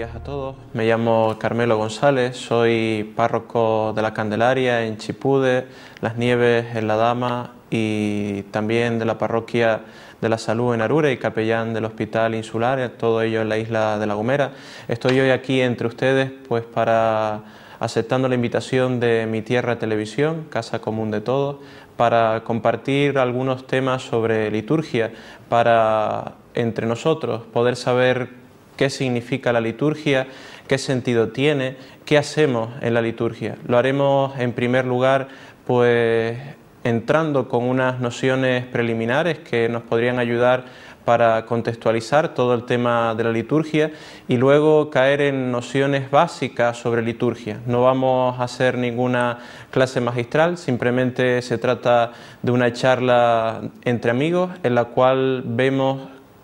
días a todos. Me llamo Carmelo González, soy párroco de la Candelaria en Chipude, Las Nieves en La Dama y también de la parroquia de la salud en arura y capellán del hospital insular, todo ello en la isla de La Gomera. Estoy hoy aquí entre ustedes pues para aceptando la invitación de Mi Tierra Televisión, Casa Común de Todos, para compartir algunos temas sobre liturgia, para entre nosotros poder saber qué significa la liturgia, qué sentido tiene, qué hacemos en la liturgia. Lo haremos en primer lugar pues entrando con unas nociones preliminares que nos podrían ayudar para contextualizar todo el tema de la liturgia y luego caer en nociones básicas sobre liturgia. No vamos a hacer ninguna clase magistral, simplemente se trata de una charla entre amigos en la cual vemos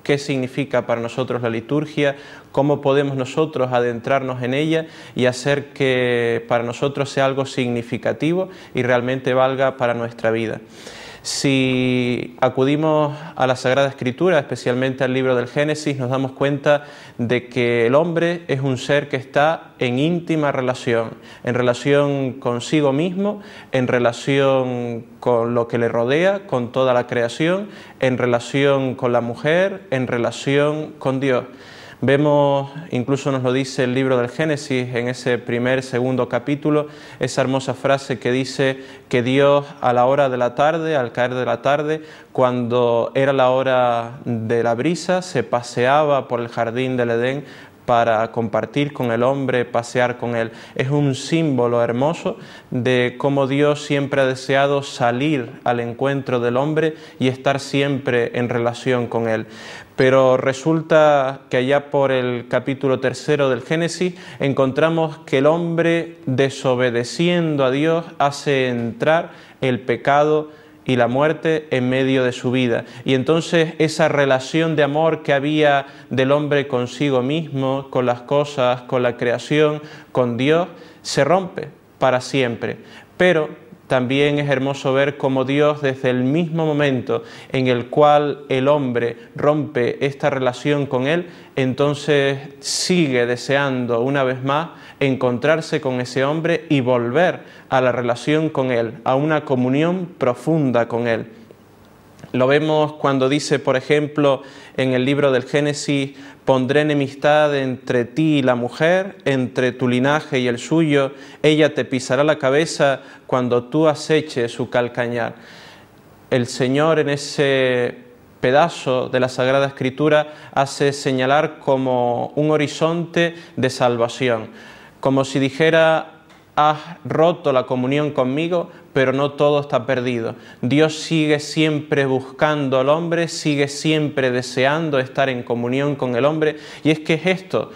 qué significa para nosotros la liturgia, cómo podemos nosotros adentrarnos en ella y hacer que para nosotros sea algo significativo y realmente valga para nuestra vida. Si acudimos a la Sagrada Escritura, especialmente al libro del Génesis, nos damos cuenta de que el hombre es un ser que está en íntima relación, en relación consigo mismo, en relación con lo que le rodea, con toda la creación, en relación con la mujer, en relación con Dios. Vemos, incluso nos lo dice el libro del Génesis, en ese primer, segundo capítulo, esa hermosa frase que dice que Dios a la hora de la tarde, al caer de la tarde, cuando era la hora de la brisa, se paseaba por el jardín del Edén para compartir con el hombre, pasear con él. Es un símbolo hermoso de cómo Dios siempre ha deseado salir al encuentro del hombre y estar siempre en relación con él. Pero resulta que allá por el capítulo tercero del Génesis encontramos que el hombre desobedeciendo a Dios hace entrar el pecado y la muerte en medio de su vida. Y entonces esa relación de amor que había del hombre consigo mismo, con las cosas, con la creación, con Dios, se rompe para siempre. Pero también es hermoso ver cómo Dios desde el mismo momento en el cual el hombre rompe esta relación con Él, entonces sigue deseando una vez más encontrarse con ese hombre y volver a la relación con Él, a una comunión profunda con Él. Lo vemos cuando dice, por ejemplo, en el libro del Génesis, pondré enemistad entre ti y la mujer, entre tu linaje y el suyo, ella te pisará la cabeza cuando tú aceches su calcañar. El Señor en ese pedazo de la Sagrada Escritura hace señalar como un horizonte de salvación, como si dijera has roto la comunión conmigo, pero no todo está perdido. Dios sigue siempre buscando al hombre, sigue siempre deseando estar en comunión con el hombre. Y es que es esto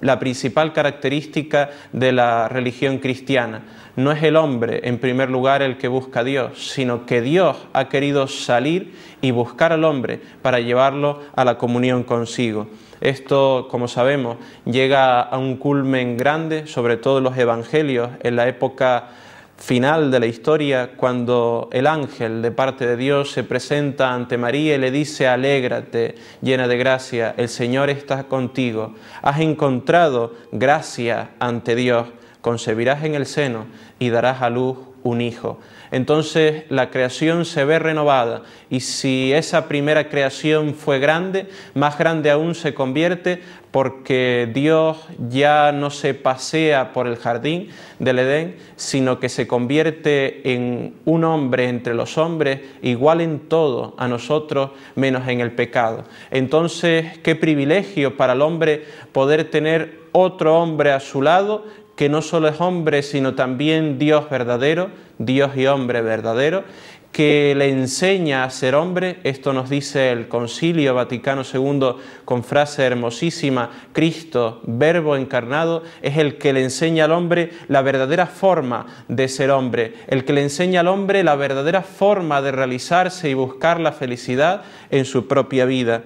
la principal característica de la religión cristiana. No es el hombre en primer lugar el que busca a Dios, sino que Dios ha querido salir y buscar al hombre para llevarlo a la comunión consigo. Esto, como sabemos, llega a un culmen grande, sobre todo en los evangelios, en la época final de la historia, cuando el ángel de parte de Dios se presenta ante María y le dice, alégrate, llena de gracia, el Señor está contigo, has encontrado gracia ante Dios, concebirás en el seno y darás a luz un hijo. Entonces la creación se ve renovada y si esa primera creación fue grande, más grande aún se convierte porque Dios ya no se pasea por el jardín del Edén, sino que se convierte en un hombre entre los hombres, igual en todo a nosotros, menos en el pecado. Entonces, qué privilegio para el hombre poder tener otro hombre a su lado que no solo es hombre, sino también Dios verdadero, Dios y hombre verdadero, que le enseña a ser hombre, esto nos dice el Concilio Vaticano II con frase hermosísima, Cristo, verbo encarnado, es el que le enseña al hombre la verdadera forma de ser hombre, el que le enseña al hombre la verdadera forma de realizarse y buscar la felicidad en su propia vida.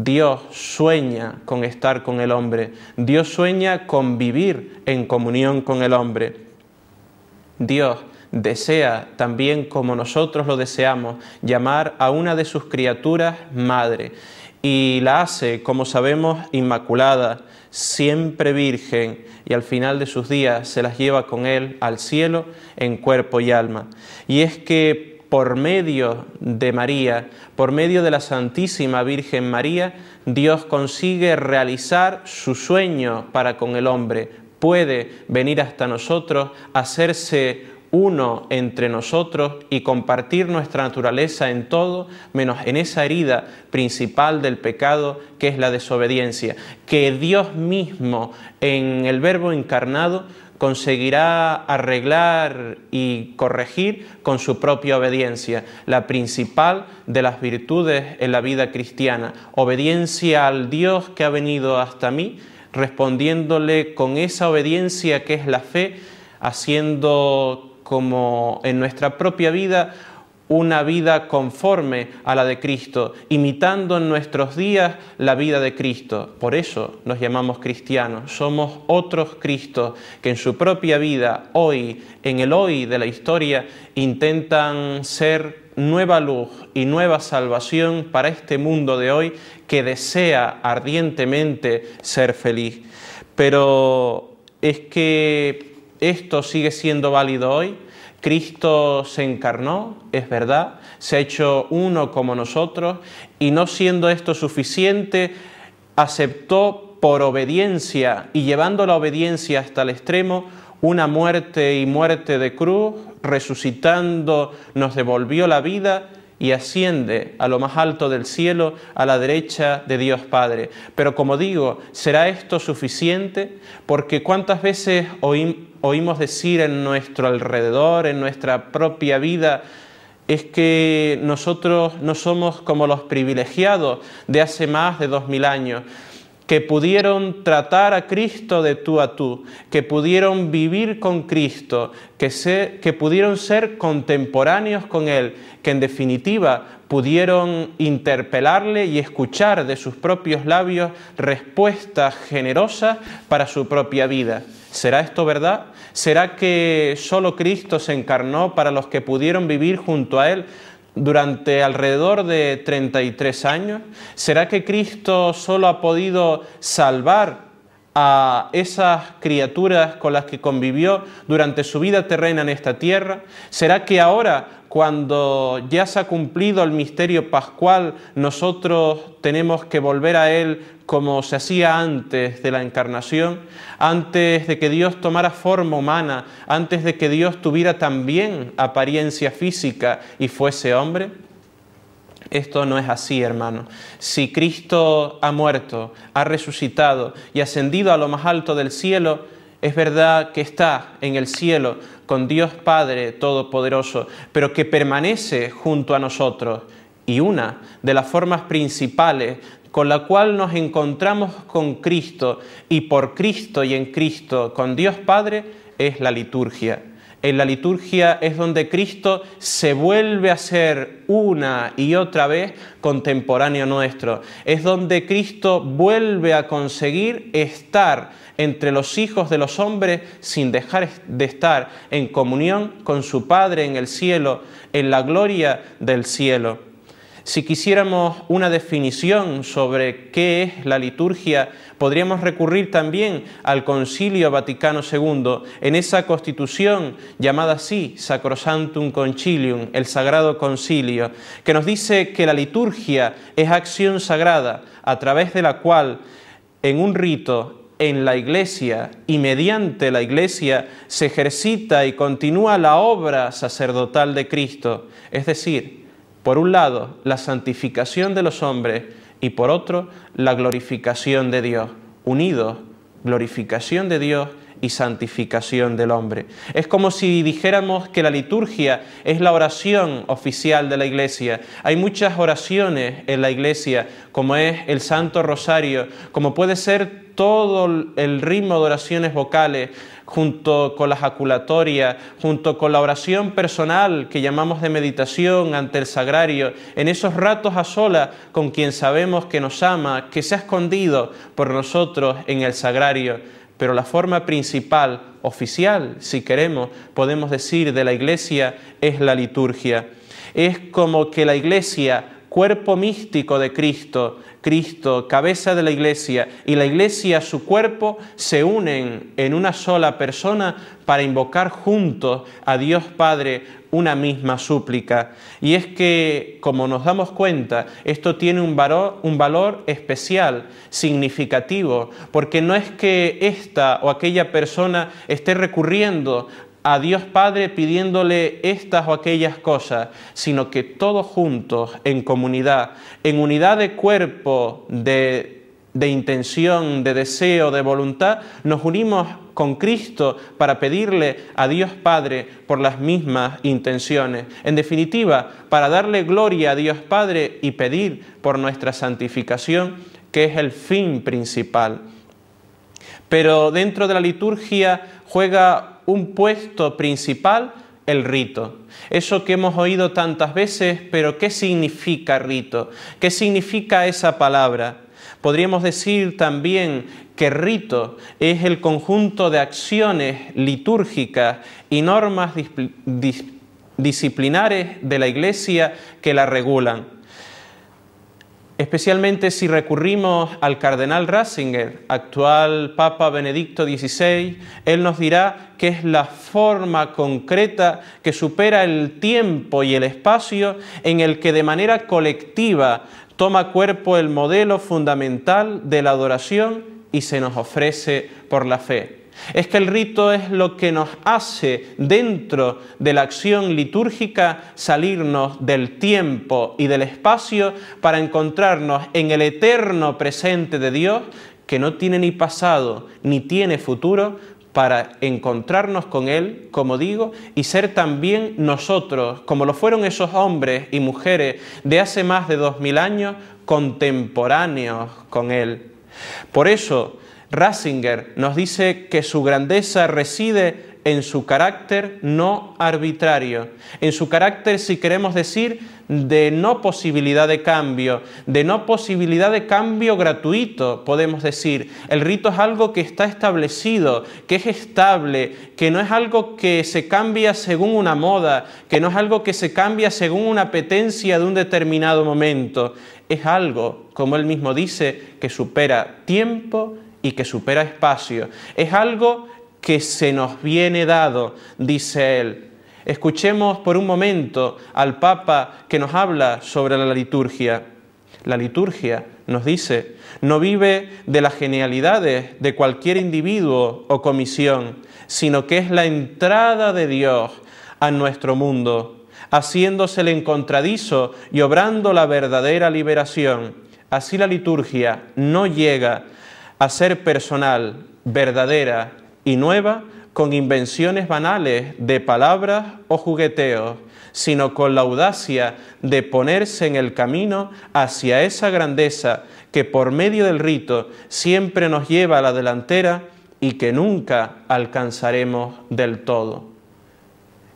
Dios sueña con estar con el hombre, Dios sueña con vivir en comunión con el hombre. Dios desea también, como nosotros lo deseamos, llamar a una de sus criaturas madre y la hace, como sabemos, inmaculada, siempre virgen, y al final de sus días se las lleva con él al cielo en cuerpo y alma. Y es que por medio de María, por medio de la Santísima Virgen María, Dios consigue realizar su sueño para con el hombre, puede venir hasta nosotros, hacerse uno entre nosotros y compartir nuestra naturaleza en todo, menos en esa herida principal del pecado que es la desobediencia, que Dios mismo en el verbo encarnado conseguirá arreglar y corregir con su propia obediencia, la principal de las virtudes en la vida cristiana, obediencia al Dios que ha venido hasta mí, respondiéndole con esa obediencia que es la fe, haciendo como en nuestra propia vida una vida conforme a la de Cristo, imitando en nuestros días la vida de Cristo. Por eso nos llamamos cristianos, somos otros Cristos que en su propia vida, hoy, en el hoy de la historia, intentan ser nueva luz y nueva salvación para este mundo de hoy que desea ardientemente ser feliz. Pero es que esto sigue siendo válido hoy Cristo se encarnó, es verdad, se ha hecho uno como nosotros y no siendo esto suficiente, aceptó por obediencia y llevando la obediencia hasta el extremo una muerte y muerte de cruz, resucitando nos devolvió la vida y asciende a lo más alto del cielo, a la derecha de Dios Padre. Pero como digo, ¿será esto suficiente? Porque cuántas veces oí, oímos decir en nuestro alrededor, en nuestra propia vida, es que nosotros no somos como los privilegiados de hace más de dos mil años, que pudieron tratar a Cristo de tú a tú, que pudieron vivir con Cristo, que, que pudieron ser contemporáneos con Él, que en definitiva pudieron interpelarle y escuchar de sus propios labios respuestas generosas para su propia vida. ¿Será esto verdad? ¿Será que solo Cristo se encarnó para los que pudieron vivir junto a Él durante alrededor de 33 años? ¿Será que Cristo solo ha podido salvar a esas criaturas con las que convivió durante su vida terrena en esta tierra? ¿Será que ahora cuando ya se ha cumplido el misterio pascual, nosotros tenemos que volver a Él como se hacía antes de la encarnación, antes de que Dios tomara forma humana, antes de que Dios tuviera también apariencia física y fuese hombre? Esto no es así, hermano. Si Cristo ha muerto, ha resucitado y ascendido a lo más alto del cielo, es verdad que está en el cielo con Dios Padre Todopoderoso, pero que permanece junto a nosotros. Y una de las formas principales con la cual nos encontramos con Cristo y por Cristo y en Cristo con Dios Padre es la liturgia. En la liturgia es donde Cristo se vuelve a ser una y otra vez contemporáneo nuestro. Es donde Cristo vuelve a conseguir estar entre los hijos de los hombres sin dejar de estar en comunión con su Padre en el cielo, en la gloria del cielo. Si quisiéramos una definición sobre qué es la liturgia, podríamos recurrir también al Concilio Vaticano II en esa constitución llamada así Sacrosantum Concilium, el Sagrado Concilio, que nos dice que la liturgia es acción sagrada a través de la cual en un rito en la iglesia y mediante la iglesia se ejercita y continúa la obra sacerdotal de Cristo. Es decir, por un lado, la santificación de los hombres y por otro, la glorificación de Dios. Unidos, glorificación de Dios y santificación del hombre. Es como si dijéramos que la liturgia es la oración oficial de la iglesia. Hay muchas oraciones en la iglesia, como es el Santo Rosario, como puede ser todo el ritmo de oraciones vocales, junto con la jaculatoria, junto con la oración personal que llamamos de meditación ante el sagrario, en esos ratos a solas con quien sabemos que nos ama, que se ha escondido por nosotros en el sagrario pero la forma principal, oficial, si queremos, podemos decir de la iglesia es la liturgia. Es como que la iglesia, cuerpo místico de Cristo, Cristo, cabeza de la iglesia, y la iglesia, su cuerpo, se unen en una sola persona para invocar juntos a Dios Padre una misma súplica. Y es que, como nos damos cuenta, esto tiene un valor, especial, significativo, porque no es que esta o aquella persona esté recurriendo a Dios Padre pidiéndole estas o aquellas cosas, sino que todos juntos, en comunidad, en unidad de cuerpo, de, de intención, de deseo, de voluntad, nos unimos con Cristo para pedirle a Dios Padre por las mismas intenciones. En definitiva, para darle gloria a Dios Padre y pedir por nuestra santificación, que es el fin principal. Pero dentro de la liturgia juega un puesto principal el rito. Eso que hemos oído tantas veces, pero ¿qué significa rito? ¿Qué significa esa palabra? Podríamos decir también que rito es el conjunto de acciones litúrgicas y normas disciplinares de la Iglesia que la regulan especialmente si recurrimos al cardenal Ratzinger, actual Papa Benedicto XVI, él nos dirá que es la forma concreta que supera el tiempo y el espacio en el que de manera colectiva toma cuerpo el modelo fundamental de la adoración y se nos ofrece por la fe. Es que el rito es lo que nos hace dentro de la acción litúrgica salirnos del tiempo y del espacio para encontrarnos en el eterno presente de Dios que no tiene ni pasado ni tiene futuro para encontrarnos con Él, como digo, y ser también nosotros, como lo fueron esos hombres y mujeres de hace más de dos mil años, contemporáneos con Él. Por eso, Ratzinger nos dice que su grandeza reside en su carácter no arbitrario, en su carácter, si queremos decir, de no posibilidad de cambio, de no posibilidad de cambio gratuito, podemos decir. El rito es algo que está establecido, que es estable, que no es algo que se cambia según una moda, que no es algo que se cambia según una petencia de un determinado momento. Es algo, como él mismo dice, que supera tiempo y que supera espacio, es algo que se nos viene dado, dice él. Escuchemos por un momento al Papa que nos habla sobre la liturgia. La liturgia nos dice, no vive de las genialidades de cualquier individuo o comisión, sino que es la entrada de Dios a nuestro mundo, haciéndose el encontradizo y obrando la verdadera liberación. Así la liturgia no llega a ser personal, verdadera y nueva con invenciones banales de palabras o jugueteos, sino con la audacia de ponerse en el camino hacia esa grandeza que por medio del rito siempre nos lleva a la delantera y que nunca alcanzaremos del todo.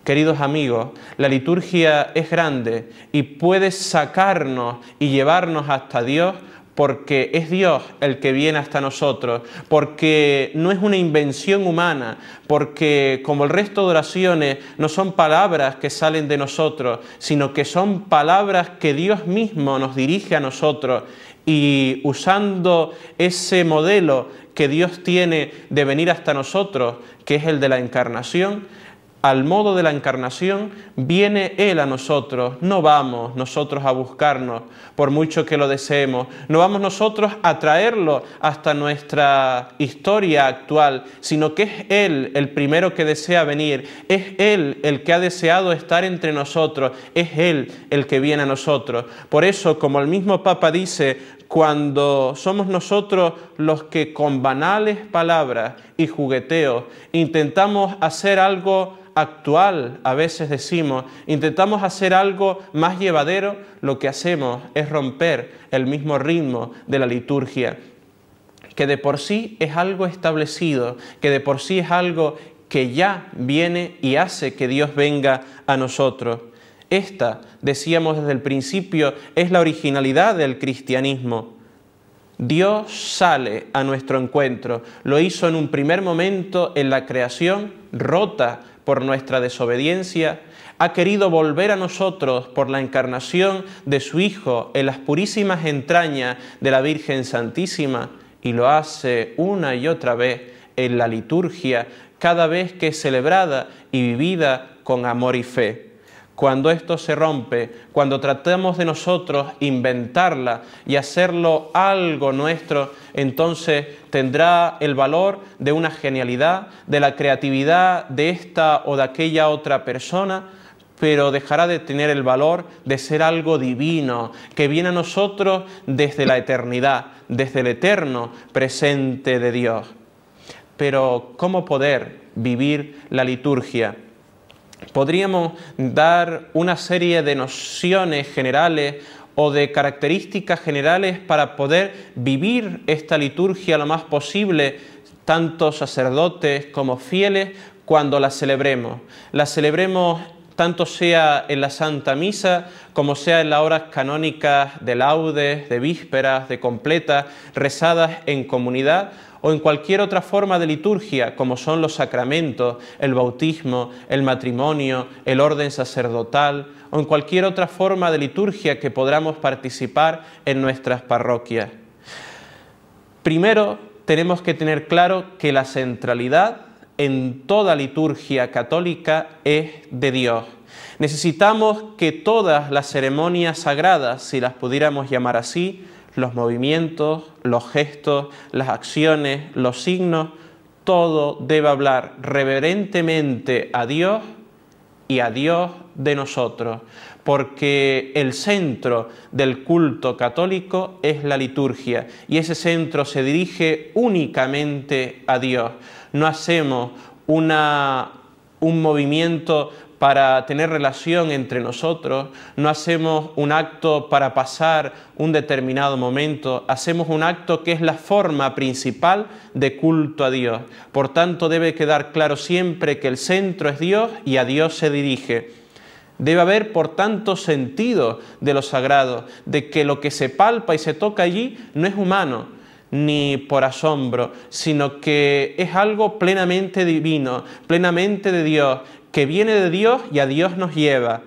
Queridos amigos, la liturgia es grande y puede sacarnos y llevarnos hasta Dios porque es Dios el que viene hasta nosotros, porque no es una invención humana, porque como el resto de oraciones no son palabras que salen de nosotros, sino que son palabras que Dios mismo nos dirige a nosotros y usando ese modelo que Dios tiene de venir hasta nosotros, que es el de la encarnación, al modo de la encarnación, viene Él a nosotros. No vamos nosotros a buscarnos, por mucho que lo deseemos. No vamos nosotros a traerlo hasta nuestra historia actual, sino que es Él el primero que desea venir. Es Él el que ha deseado estar entre nosotros. Es Él el que viene a nosotros. Por eso, como el mismo Papa dice, cuando somos nosotros los que con banales palabras y jugueteos intentamos hacer algo actual a veces decimos, intentamos hacer algo más llevadero, lo que hacemos es romper el mismo ritmo de la liturgia, que de por sí es algo establecido, que de por sí es algo que ya viene y hace que Dios venga a nosotros. Esta, decíamos desde el principio, es la originalidad del cristianismo. Dios sale a nuestro encuentro. Lo hizo en un primer momento en la creación, rota por nuestra desobediencia. Ha querido volver a nosotros por la encarnación de su Hijo en las purísimas entrañas de la Virgen Santísima y lo hace una y otra vez en la liturgia, cada vez que es celebrada y vivida con amor y fe. Cuando esto se rompe, cuando tratamos de nosotros inventarla y hacerlo algo nuestro, entonces tendrá el valor de una genialidad, de la creatividad de esta o de aquella otra persona, pero dejará de tener el valor de ser algo divino, que viene a nosotros desde la eternidad, desde el eterno presente de Dios. Pero ¿cómo poder vivir la liturgia? podríamos dar una serie de nociones generales o de características generales para poder vivir esta liturgia lo más posible, tanto sacerdotes como fieles, cuando la celebremos. La celebremos tanto sea en la Santa Misa como sea en las horas canónicas de laudes, de vísperas, de completas, rezadas en comunidad o en cualquier otra forma de liturgia, como son los sacramentos, el bautismo, el matrimonio, el orden sacerdotal, o en cualquier otra forma de liturgia que podamos participar en nuestras parroquias. Primero, tenemos que tener claro que la centralidad en toda liturgia católica es de Dios. Necesitamos que todas las ceremonias sagradas, si las pudiéramos llamar así, los movimientos, los gestos, las acciones, los signos, todo debe hablar reverentemente a Dios y a Dios de nosotros, porque el centro del culto católico es la liturgia y ese centro se dirige únicamente a Dios. No hacemos una, un movimiento para tener relación entre nosotros, no hacemos un acto para pasar un determinado momento, hacemos un acto que es la forma principal de culto a Dios. Por tanto, debe quedar claro siempre que el centro es Dios y a Dios se dirige. Debe haber, por tanto, sentido de lo sagrado, de que lo que se palpa y se toca allí no es humano, ni por asombro, sino que es algo plenamente divino, plenamente de Dios, que viene de Dios y a Dios nos lleva.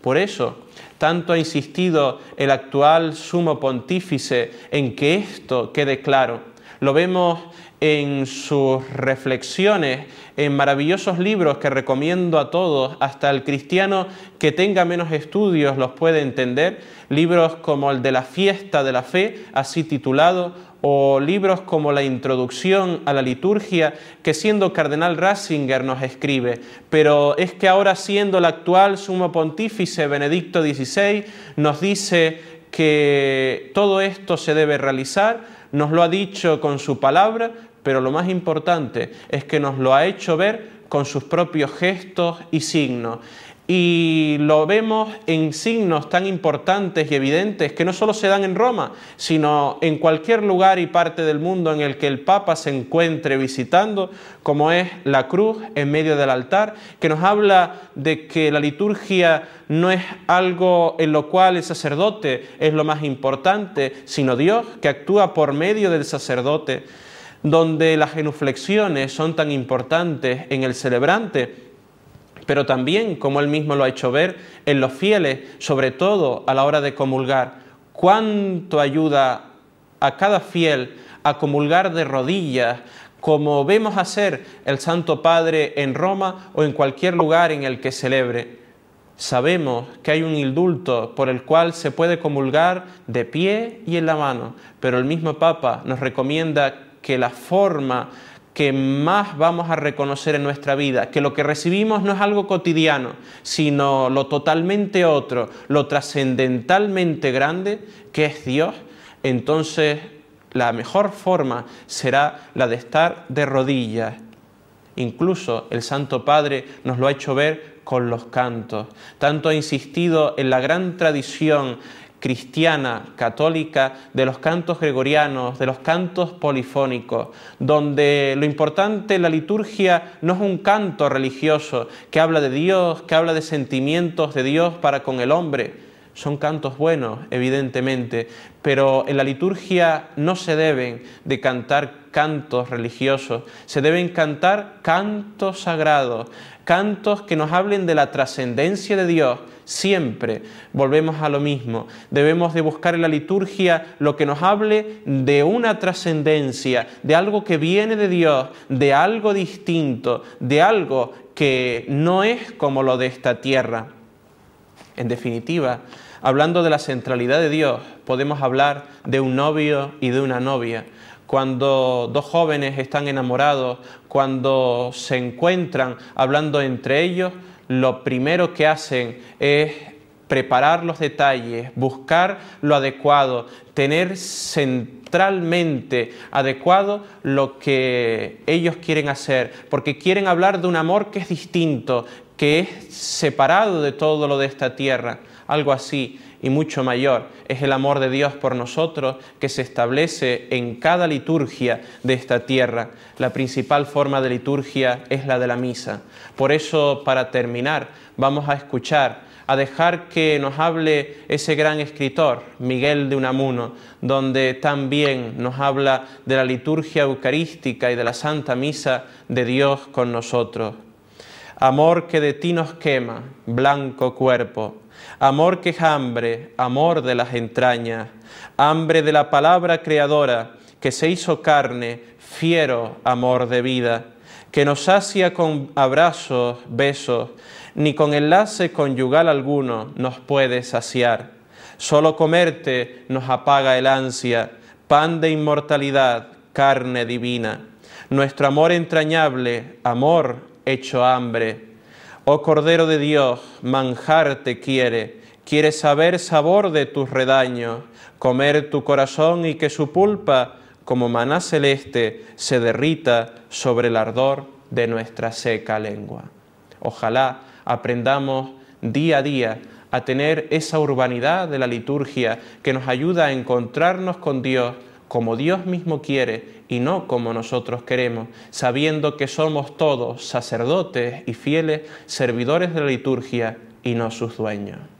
Por eso, tanto ha insistido el actual sumo pontífice en que esto quede claro lo vemos en sus reflexiones, en maravillosos libros que recomiendo a todos, hasta el cristiano que tenga menos estudios los puede entender, libros como el de la fiesta de la fe, así titulado, o libros como la introducción a la liturgia que siendo cardenal Ratzinger nos escribe, pero es que ahora siendo el actual sumo pontífice Benedicto XVI nos dice que todo esto se debe realizar nos lo ha dicho con su palabra, pero lo más importante es que nos lo ha hecho ver con sus propios gestos y signos. Y lo vemos en signos tan importantes y evidentes que no solo se dan en Roma, sino en cualquier lugar y parte del mundo en el que el Papa se encuentre visitando, como es la cruz en medio del altar, que nos habla de que la liturgia no es algo en lo cual el sacerdote es lo más importante, sino Dios que actúa por medio del sacerdote, donde las genuflexiones son tan importantes en el celebrante pero también, como él mismo lo ha hecho ver, en los fieles, sobre todo a la hora de comulgar. ¿Cuánto ayuda a cada fiel a comulgar de rodillas, como vemos hacer el Santo Padre en Roma o en cualquier lugar en el que celebre? Sabemos que hay un indulto por el cual se puede comulgar de pie y en la mano, pero el mismo Papa nos recomienda que la forma que más vamos a reconocer en nuestra vida, que lo que recibimos no es algo cotidiano, sino lo totalmente otro, lo trascendentalmente grande que es Dios, entonces la mejor forma será la de estar de rodillas. Incluso el Santo Padre nos lo ha hecho ver con los cantos. Tanto ha insistido en la gran tradición, cristiana, católica, de los cantos gregorianos, de los cantos polifónicos, donde lo importante en la liturgia no es un canto religioso que habla de Dios, que habla de sentimientos de Dios para con el hombre. Son cantos buenos, evidentemente, pero en la liturgia no se deben de cantar cantos religiosos, se deben cantar cantos sagrados, cantos que nos hablen de la trascendencia de Dios, Siempre volvemos a lo mismo. Debemos de buscar en la liturgia lo que nos hable de una trascendencia, de algo que viene de Dios, de algo distinto, de algo que no es como lo de esta tierra. En definitiva, hablando de la centralidad de Dios, podemos hablar de un novio y de una novia. Cuando dos jóvenes están enamorados, cuando se encuentran hablando entre ellos, lo primero que hacen es preparar los detalles, buscar lo adecuado, tener centralmente adecuado lo que ellos quieren hacer, porque quieren hablar de un amor que es distinto, que es separado de todo lo de esta tierra algo así y mucho mayor es el amor de Dios por nosotros que se establece en cada liturgia de esta tierra. La principal forma de liturgia es la de la misa. Por eso, para terminar, vamos a escuchar, a dejar que nos hable ese gran escritor, Miguel de Unamuno, donde también nos habla de la liturgia eucarística y de la Santa Misa de Dios con nosotros amor que de ti nos quema, blanco cuerpo, amor que es hambre, amor de las entrañas, hambre de la palabra creadora que se hizo carne, fiero amor de vida, que nos sacia con abrazos, besos, ni con enlace conyugal alguno nos puede saciar. Solo comerte nos apaga el ansia, pan de inmortalidad, carne divina. Nuestro amor entrañable, amor hecho hambre. Oh Cordero de Dios, manjar te quiere, quiere saber sabor de tus redaños, comer tu corazón y que su pulpa, como maná celeste, se derrita sobre el ardor de nuestra seca lengua. Ojalá aprendamos día a día a tener esa urbanidad de la liturgia que nos ayuda a encontrarnos con Dios como Dios mismo quiere y no como nosotros queremos, sabiendo que somos todos sacerdotes y fieles servidores de la liturgia y no sus dueños.